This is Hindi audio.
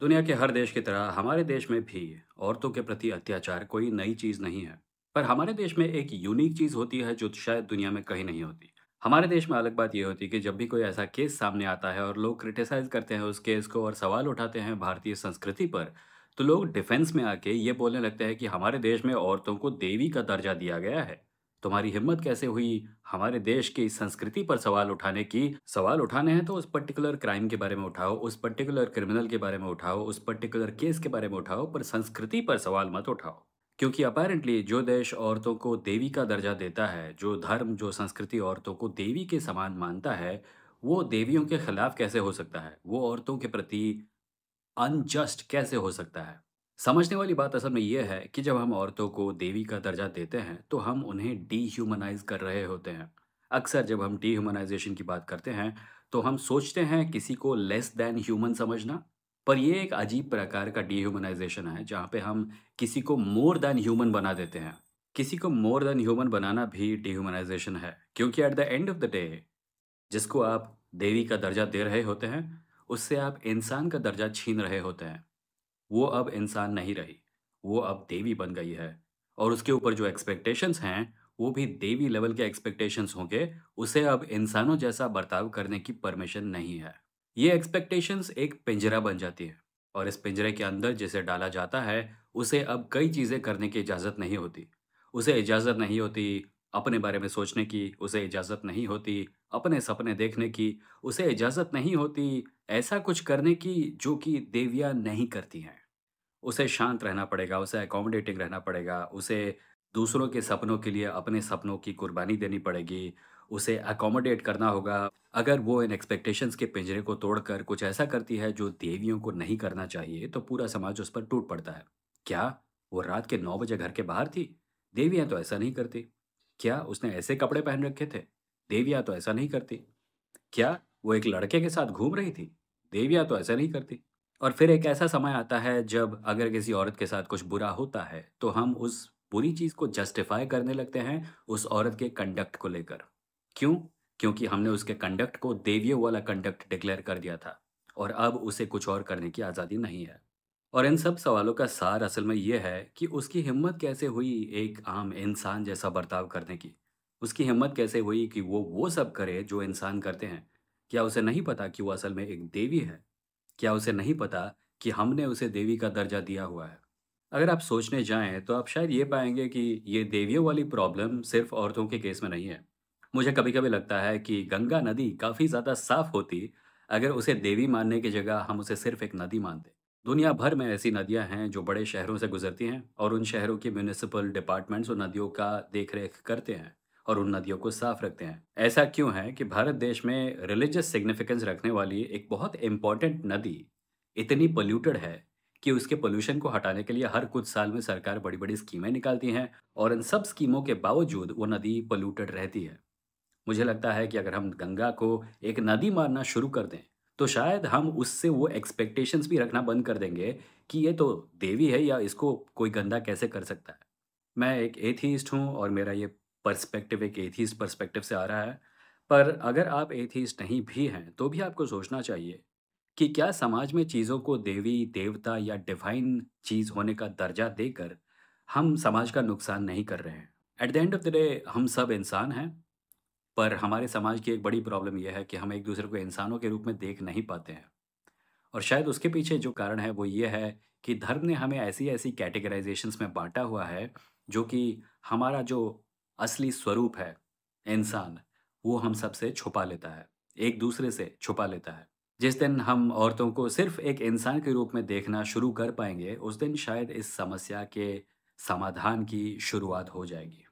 दुनिया के हर देश की तरह हमारे देश में भी औरतों के प्रति अत्याचार कोई नई चीज़ नहीं है पर हमारे देश में एक यूनिक चीज़ होती है जो शायद दुनिया में कहीं नहीं होती हमारे देश में अलग बात यह होती है कि जब भी कोई ऐसा केस सामने आता है और लोग क्रिटिसाइज करते हैं उस केस को और सवाल उठाते हैं भारतीय संस्कृति पर तो लोग डिफेंस में आके ये बोलने लगते हैं कि हमारे देश में औरतों को देवी का दर्जा दिया गया है तुम्हारी हिम्मत कैसे हुई हमारे देश की संस्कृति पर सवाल उठाने की सवाल उठाने हैं तो उस पर्टिकुलर क्राइम के बारे में उठाओ उस पर्टिकुलर क्रिमिनल के बारे में उठाओ उस पर्टिकुलर केस के बारे में उठाओ पर संस्कृति पर सवाल मत उठाओ क्योंकि अपेरेंटली जो देश औरतों को देवी का दर्जा देता है जो धर्म जो संस्कृति औरतों को देवी के समान मानता है वो देवियों के खिलाफ कैसे हो सकता है वो औरतों के प्रति अनजस्ट कैसे हो सकता है समझने वाली बात असल में यह है कि जब हम औरतों को देवी का दर्जा देते हैं तो हम उन्हें डीह्यूमनाइज कर रहे होते हैं अक्सर जब हम डीह्यूमनाइजेशन की बात करते हैं तो हम सोचते हैं किसी को लेस देन ह्यूमन समझना पर यह एक अजीब प्रकार का डीह्यूमनाइजेशन है जहाँ पे हम किसी को मोर देन ह्यूमन बना देते हैं किसी को मोर देन ह्यूमन बनाना भी डीह्यूमनाइजेशन है क्योंकि at the end of the day जिसको आप देवी का दर्जा दे रहे होते हैं उससे आप इंसान का दर्जा छीन रहे होते हैं वो अब इंसान नहीं रही वो अब देवी बन गई है और उसके ऊपर जो एक्सपेक्टेशंस हैं वो भी देवी लेवल के एक्सपेक्टेशंस होंगे उसे अब इंसानों जैसा बर्ताव करने की परमिशन नहीं है ये एक्सपेक्टेशंस एक पिंजरा बन जाती है और इस पिंजरे के अंदर जिसे डाला जाता है उसे अब कई चीज़ें करने की इजाज़त नहीं होती उसे इजाज़त नहीं होती अपने बारे में सोचने की उसे इजाज़त नहीं होती अपने सपने देखने की उसे इजाज़त नहीं होती ऐसा कुछ करने की जो कि देवियाँ नहीं करती हैं उसे शांत रहना पड़ेगा उसे अकोमोडेटिंग रहना पड़ेगा उसे दूसरों के सपनों के लिए अपने सपनों की कुर्बानी देनी पड़ेगी उसे अकोमोडेट करना होगा अगर वो इन एक्सपेक्टेशंस के पिंजरे को तोड़कर कुछ ऐसा करती है जो देवियों को नहीं करना चाहिए तो पूरा समाज उस पर टूट पड़ता है क्या वो रात के नौ बजे घर के बाहर थी देवियाँ तो ऐसा नहीं करती क्या उसने ऐसे कपड़े पहन रखे थे देविया तो ऐसा नहीं करती क्या वो एक लड़के के साथ घूम रही थी देविया तो ऐसा नहीं करती और फिर एक ऐसा समय आता है जब अगर किसी औरत के साथ कुछ बुरा होता है तो हम उस बुरी चीज़ को जस्टिफाई करने लगते हैं उस औरत के कंडक्ट को लेकर क्यों क्योंकि हमने उसके कंडक्ट को देवियो वाला कंडक्ट डिक्लेयर कर दिया था और अब उसे कुछ और करने की आज़ादी नहीं है और इन सब सवालों का सार असल में ये है कि उसकी हिम्मत कैसे हुई एक आम इंसान जैसा बर्ताव करने की उसकी हिम्मत कैसे हुई कि वो वो सब करे जो इंसान करते हैं क्या उसे नहीं पता कि वो असल में एक देवी है क्या उसे नहीं पता कि हमने उसे देवी का दर्जा दिया हुआ है अगर आप सोचने जाएं तो आप शायद ये पाएंगे कि ये देवियों वाली प्रॉब्लम सिर्फ औरतों के केस में नहीं है मुझे कभी कभी लगता है कि गंगा नदी काफ़ी ज़्यादा साफ होती अगर उसे देवी मानने की जगह हम उसे सिर्फ एक नदी मानते दुनिया भर में ऐसी नदियां हैं जो बड़े शहरों से गुजरती हैं और उन शहरों के म्यूनिसिपल डिपार्टमेंट्स उन नदियों का रेख करते हैं और उन नदियों को साफ रखते हैं ऐसा क्यों है कि भारत देश में रिलीजियस सिग्निफिकेंस रखने वाली एक बहुत इम्पॉर्टेंट नदी इतनी पोल्यूटेड है कि उसके पोल्यूशन को हटाने के लिए हर कुछ साल में सरकार बड़ी बड़ी स्कीमें निकालती हैं और इन सब स्कीमों के बावजूद वो नदी पोल्यूटेड रहती है मुझे लगता है कि अगर हम गंगा को एक नदी मानना शुरू कर दें तो शायद हम उससे वो एक्सपेक्टेशंस भी रखना बंद कर देंगे कि ये तो देवी है या इसको कोई गंदा कैसे कर सकता है मैं एक एथीस्ट हूँ और मेरा ये पर्सपेक्टिव एक एथीस्ट पर्सपेक्टिव से आ रहा है पर अगर आप एथीस्ट नहीं भी हैं तो भी आपको सोचना चाहिए कि क्या समाज में चीज़ों को देवी देवता या डिवाइन चीज़ होने का दर्जा देकर हम समाज का नुकसान नहीं कर रहे हैं at the end of the day हम सब इंसान हैं पर हमारे समाज की एक बड़ी प्रॉब्लम यह है कि हम एक दूसरे को इंसानों के रूप में देख नहीं पाते हैं और शायद उसके पीछे जो कारण है वो ये है कि धर्म ने हमें ऐसी ऐसी कैटेगराइजेशंस में बांटा हुआ है जो कि हमारा जो असली स्वरूप है इंसान वो हम सबसे छुपा लेता है एक दूसरे से छुपा लेता है जिस दिन हम औरतों को सिर्फ एक इंसान के रूप में देखना शुरू कर पाएंगे उस दिन शायद इस समस्या के समाधान की शुरुआत हो जाएगी